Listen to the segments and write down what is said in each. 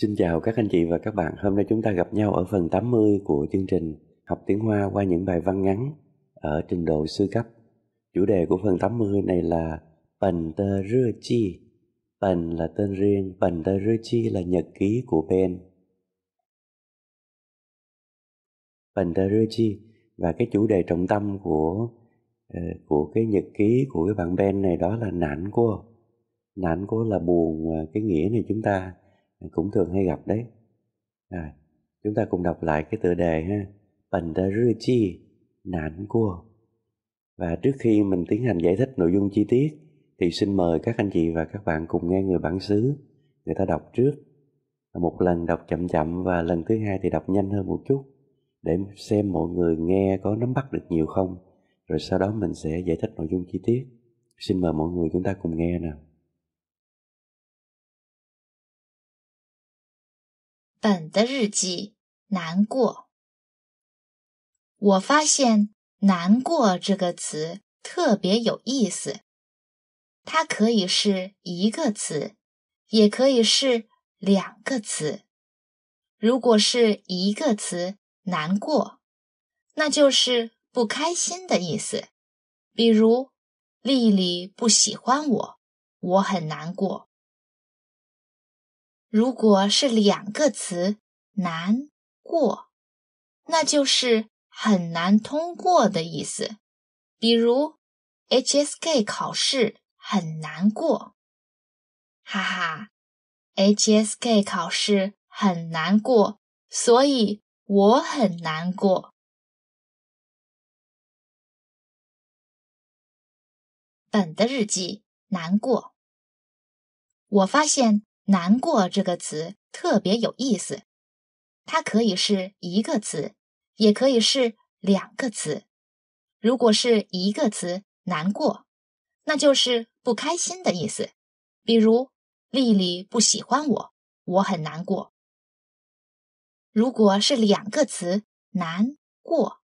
Xin chào các anh chị và các bạn. Hôm nay chúng ta gặp nhau ở phần 80 của chương trình Học tiếng Hoa qua những bài văn ngắn ở trình độ sư cấp. Chủ đề của phần 80 này là Bần tơ rưa chi. Bần là tên riêng, bần tơ rưa chi là nhật ký của Ben. Bần tơ rưa chi và cái chủ đề trọng tâm của ờ, của cái nhật ký của cái bạn Ben này đó là nản của Nản của là buồn ờ, cái nghĩa này chúng ta cũng thường hay gặp đấy rồi chúng ta cùng đọc lại cái tựa đề ha bần ra rư chi nạn cua và trước khi mình tiến hành giải thích nội dung chi tiết thì xin mời các anh chị và các bạn cùng nghe người bản xứ người ta đọc trước một lần đọc chậm chậm và lần thứ hai thì đọc nhanh hơn một chút để xem mọi người nghe có nắm bắt được nhiều không rồi sau đó mình sẽ giải thích nội dung chi tiết xin mời mọi người chúng ta cùng nghe nào 本的日记难过。我发现“难过”这个词特别有意思，它可以是一个词，也可以是两个词。如果是一个词“难过”，那就是不开心的意思。比如，丽丽不喜欢我，我很难过。如果是两个词难过，那就是很难通过的意思。比如 HSK 考试很难过，哈哈，HSK 考试很难过，所以我很难过。本的日记难过，我发现。难过这个词特别有意思，它可以是一个词，也可以是两个词。如果是一个词，难过，那就是不开心的意思，比如丽丽不喜欢我，我很难过。如果是两个词，难过，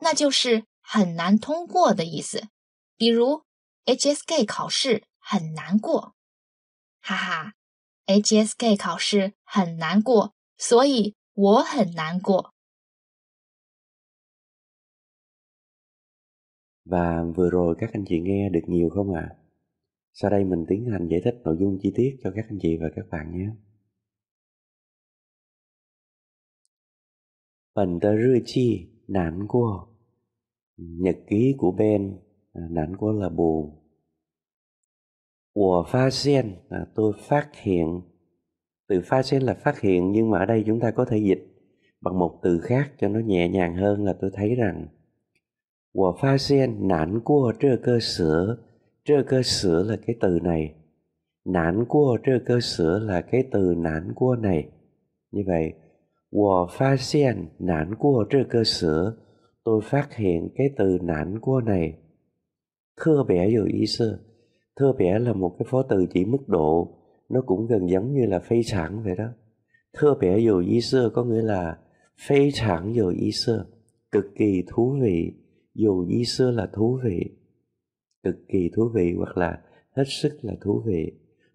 那就是很难通过的意思，比如 HSK 考试很难过，哈哈。HSK 考试很难过，所以我很难过。Và vừa rồi các anh chị nghe được nhiều không ạ? À? Sau đây mình tiến hành giải thích nội dung chi tiết cho các anh chị và các bạn nhé. Phần tờ rư chi nản qua Nhật ký của Ben à, nản qua là buồn của pha sen là tôi phát hiện từ pha sen là phát hiện nhưng mà ở đây chúng ta có thể dịch bằng một từ khác cho nó nhẹ nhàng hơn là tôi thấy rằng của là cái từ này nản của trơ cơ sữa là cái từ nản của này như vậy của pha sen nản của trơ cơ sữa tôi phát hiện cái từ nản của này khơ bẻ dù ý sư thơ vẽ là một cái phó từ chỉ mức độ nó cũng gần giống như là phê sản vậy đó thơ vẽ dù ý xưa có nghĩa là phê sản dù ý xưa cực kỳ thú vị dù ý xưa là thú vị cực kỳ thú vị hoặc là hết sức là thú vị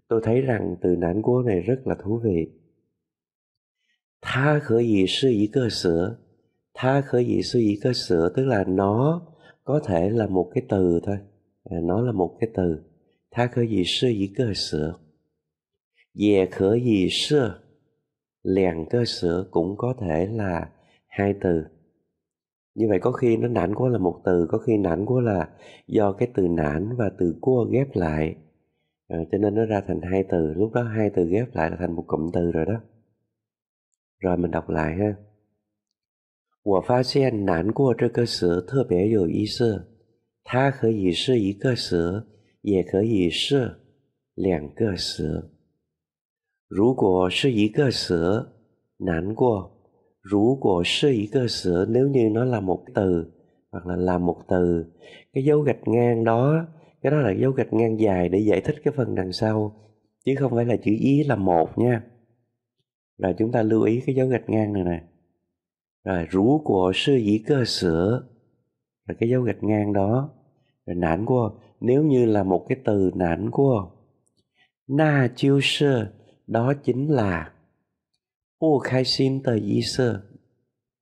tôi thấy rằng từ nản cố này rất là thú vị tha khởi dị sư dĩ cơ sở tha khởi dị sư dĩ cơ sở tức là nó có thể là một cái từ thôi à, nó là một cái từ 它可以是一个蛇，也可以是两个蛇 cũng có thể là vậy có khi nó nản quá là một từ, có khi nản quá là do cái từ nản và từ cua ghép lại. À, cho nên nó ra thành hai từ, lúc đó hai từ ghép lại là thành một cụm từ rồi đó. Rồi mình đọc lại ha. 我发现难过这个词特别有意思，它可以是一个词，也可以是两个蛇。如果是一个蛇，难过；如果是一个蛇 nếu như nó là một từ hoặc là là một từ, cái dấu gạch ngang đó, cái đó là dấu gạch ngang dài để giải thích cái phần đằng sau chứ không phải là chữ ý là một nha. Rồi chúng ta lưu ý cái dấu gạch ngang này nè. Rồi rú của sư dĩ cơ sửa Rồi cái dấu gạch ngang đó Rồi nản của nếu như là một cái từ nản của Na chiêu sơ, đó chính là Ô khai xin tờ y sơ.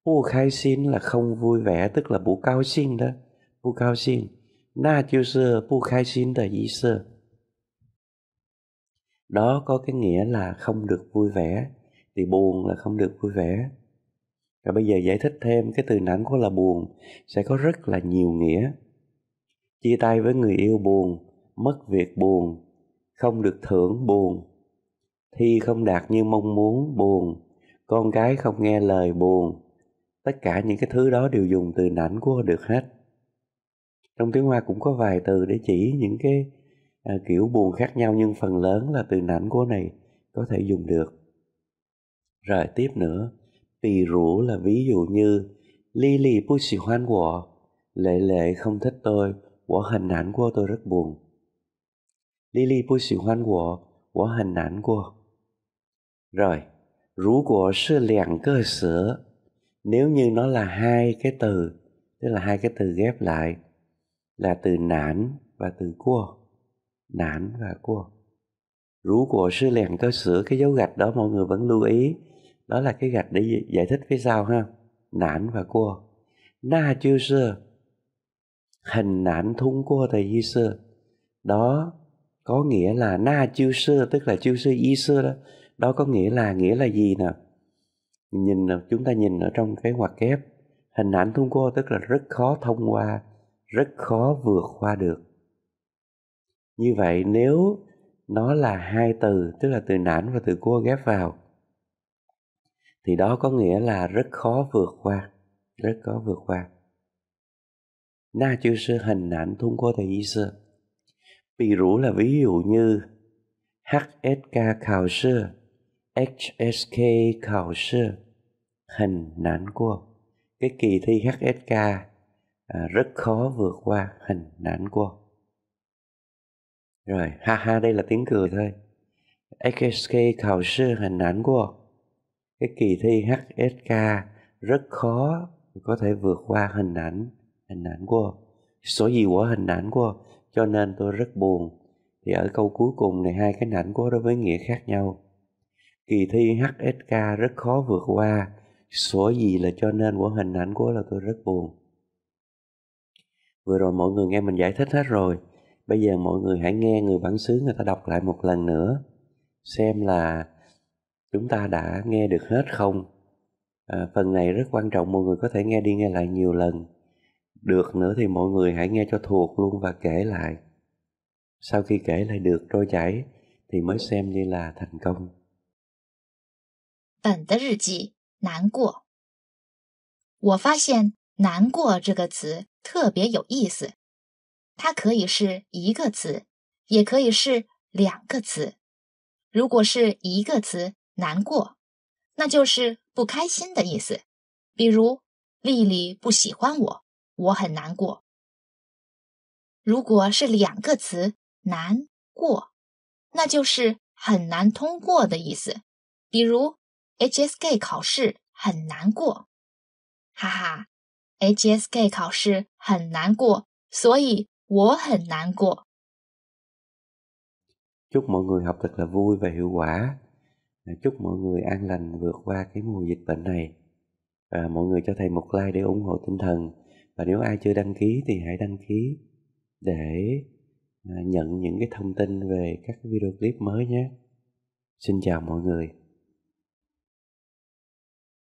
Ô khai xin là không vui vẻ, tức là bu cao xin đó. bu cao xin. Na chiêu sơ, bu khai xin tờ y sơ. Đó có cái nghĩa là không được vui vẻ, thì buồn là không được vui vẻ. Và bây giờ giải thích thêm cái từ nản của là buồn sẽ có rất là nhiều nghĩa chia tay với người yêu buồn, mất việc buồn, không được thưởng buồn, thi không đạt như mong muốn buồn, con cái không nghe lời buồn. Tất cả những cái thứ đó đều dùng từ nảnh của được hết. Trong tiếng Hoa cũng có vài từ để chỉ những cái à, kiểu buồn khác nhau nhưng phần lớn là từ nảnh của này có thể dùng được. Rồi tiếp nữa, bì rũ là ví dụ như Lily bu xì hoan của, lệ lệ không thích tôi, 我很难过，tôi rất buồn. Lily 不喜欢我，我很难过。Rồi, 如果是两个词，nếu như nó là hai cái từ, tức là hai cái từ ghép lại là từ nản và từ cua. Nản và cua. Rú của sư lèn cơ sữa cái dấu gạch đó mọi người vẫn lưu ý. Đó là cái gạch để giải thích phía sau ha. Nản và cua. Na chưa xưa hình ảnh thúng của thầy Giêsu đó có nghĩa là na chiêu sư tức là chiêu sư y sư đó đó có nghĩa là nghĩa là gì nè nhìn chúng ta nhìn ở trong cái ngoặc kép hình ảnh thông qua tức là rất khó thông qua rất khó vượt qua được như vậy nếu nó là hai từ tức là từ nản và từ cua ghép vào thì đó có nghĩa là rất khó vượt qua rất khó vượt qua 那就是 hình ảnh 通过的意思。比如 là ví dụ như HSK 考试，HSK 考试很难过。Cái kỳ thi HSK à, rất khó vượt qua, hình 难过. Rồi, ha ha đây là tiếng cười thôi. HSK cái kỳ thi HSK rất khó có thể vượt qua hình ảnh hình ảnh của họ số gì của hình ảnh của cho nên tôi rất buồn thì ở câu cuối cùng này hai cái ảnh của đối với nghĩa khác nhau kỳ thi HSK rất khó vượt qua số gì là cho nên của hình ảnh của là tôi rất buồn vừa rồi mọi người nghe mình giải thích hết rồi bây giờ mọi người hãy nghe người bản xứ người ta đọc lại một lần nữa xem là chúng ta đã nghe được hết không à, phần này rất quan trọng mọi người có thể nghe đi nghe lại nhiều lần được nữa thì mọi người hãy nghe cho thuộc luôn và kể lại. Sau khi kể lại được trôi chảy thì mới xem như là thành công. Bản 的日记难过。我发现“难过”这个词特别有意思，它可以是一个词，也可以是两个词。如果是一个词“难过”，那就是不开心的意思。比如丽丽不喜欢我，我很难过。如果是两个词“难过”，那就是很难通过的意思。比如 HSK 考试很难过，哈哈，HSK 考试很难过，所以我很难过。c mọi người học thật là vui và hiệu quả, chúc mọi người an lành vượt qua cái mùa dịch bệnh này. Mọi người cho thầy một like để ủng hộ tinh thần. và nếu ai chưa đăng ký thì hãy đăng ký để à, nhận những cái thông tin về các video clip mới nhé xin chào mọi người